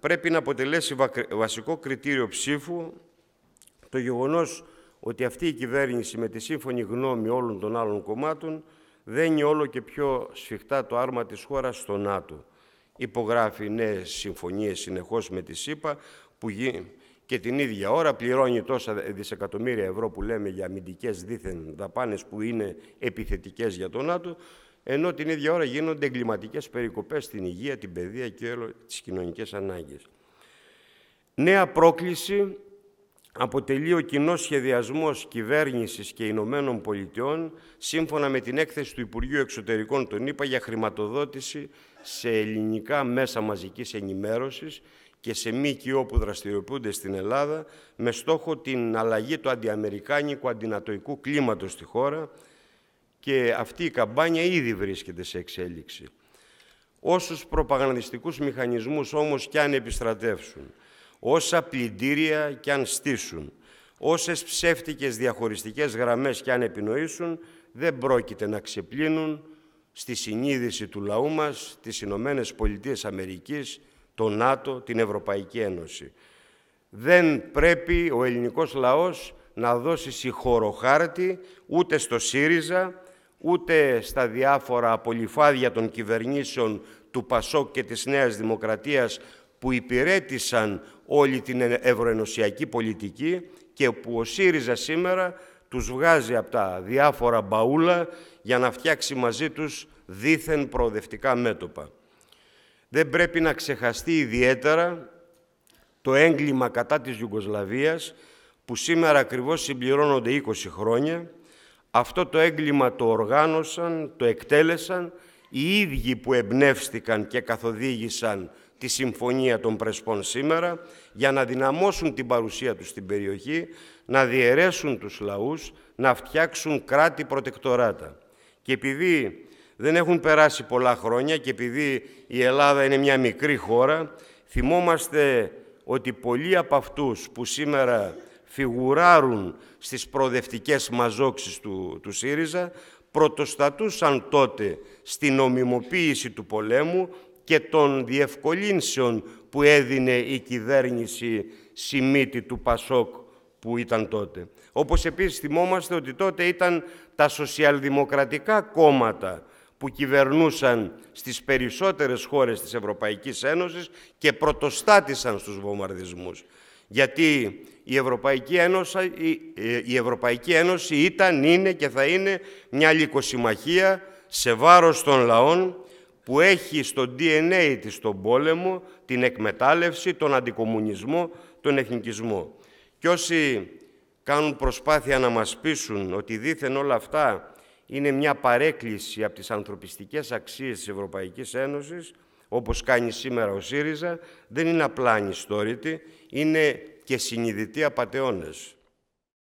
πρέπει να αποτελέσει βασικό κριτήριο ψήφου το γεγονός ότι αυτή η κυβέρνηση με τη σύμφωνη γνώμη όλων των άλλων κομμάτων δένει όλο και πιο σφιχτά το άρμα της χώρας στο ΝΑΤΟ. Υπογράφει νέες συμφωνίες συνεχώς με τη ΣΥΠΑ που και την ίδια ώρα πληρώνει τόσα δισεκατομμύρια ευρώ που λέμε για αμυντικές δίθεν δαπάνες που είναι επιθετικές για το ΝΑΤΟ ενώ την ίδια ώρα γίνονται εγκληματικές περικοπές στην υγεία, την παιδεία και όλο τις κοινωνικές ανάγκες. Νέα πρόκληση αποτελεί ο κοινός σχεδιασμός κυβέρνησης και Ηνωμένων Πολιτειών σύμφωνα με την έκθεση του Υπουργείου Εξωτερικών των ΗΠΑ για χρηματοδότηση σε ελληνικά μέσα μαζικής ενημέρωσης και σε ΜΚΟ που δραστηριοποιούνται στην Ελλάδα με στόχο την αλλαγή του αντιαμερικάνικου αντινατοϊκού κλίματος στη χώρα και αυτή η καμπάνια ήδη βρίσκεται σε εξέλιξη. Όσους προπαγανδιστικούς μηχανισμούς όμως και αν επιστρατεύσουν, όσα πλυντήρια και αν στήσουν, όσες ψεύτικες διαχωριστικές γραμμές και αν επινοήσουν, δεν πρόκειται να ξεπλύνουν στη συνείδηση του λαού μας, τις Ηνωμένες Πολιτείες Αμερικής, το ΝΑΤΟ, την Ευρωπαϊκή Ένωση. Δεν πρέπει ο ελληνικός λαός να δώσει συγχωροχάρτη ούτε στο ΣΥΡΙΖΑ, ούτε στα διάφορα απολυφάδια των κυβερνήσεων του Πασόκ και της Νέας Δημοκρατίας που υπηρέτησαν όλη την ε, ευρωενωσιακή πολιτική και που ο ΣΥΡΙΖΑ σήμερα τους βγάζει από τα διάφορα μπαούλα για να φτιάξει μαζί τους δίθεν προοδευτικά μέτωπα. Δεν πρέπει να ξεχαστεί ιδιαίτερα το έγκλημα κατά της Ιουγκοσλαβίας που σήμερα ακριβώς συμπληρώνονται 20 χρόνια αυτό το έγκλημα το οργάνωσαν, το εκτέλεσαν οι ίδιοι που εμπνεύστηκαν και καθοδήγησαν τη Συμφωνία των Πρεσπών σήμερα για να δυναμώσουν την παρουσία τους στην περιοχή, να διαιρέσουν τους λαούς, να φτιάξουν κράτη προτεκτοράτα. Και επειδή δεν έχουν περάσει πολλά χρόνια και επειδή η Ελλάδα είναι μια μικρή χώρα, θυμόμαστε ότι πολλοί από αυτούς που σήμερα φιγουράρουν στις προοδευτικές μαζόξεις του, του ΣΥΡΙΖΑ, πρωτοστατούσαν τότε στην νομιμοποίηση του πολέμου και των διευκολύνσεων που έδινε η κυβέρνηση Σιμίτη του Πασόκ που ήταν τότε. Όπως επίσης θυμόμαστε ότι τότε ήταν τα σοσιαλδημοκρατικά κόμματα που κυβερνούσαν στις περισσότερες χώρες της Ευρωπαϊκής Ένωσης και πρωτοστάτησαν στους βομβαρδισμούς. Γιατί η Ευρωπαϊκή, Ένωση, η Ευρωπαϊκή Ένωση ήταν, είναι και θα είναι μια λυκοσυμμαχία σε βάρος των λαών που έχει στο DNA της τον πόλεμο, την εκμετάλλευση, τον αντικομουνισμό, τον εθνικισμό. Και όσοι κάνουν προσπάθεια να μας πείσουν ότι δήθεν όλα αυτά είναι μια παρέκκληση από τις ανθρωπιστικές αξίες της Ευρωπαϊκής Ένωσης, όπως κάνει σήμερα ο ΣΥΡΙΖΑ, δεν είναι απλά ανιστόρητη, είναι και συνειδητοί απαταιώνες.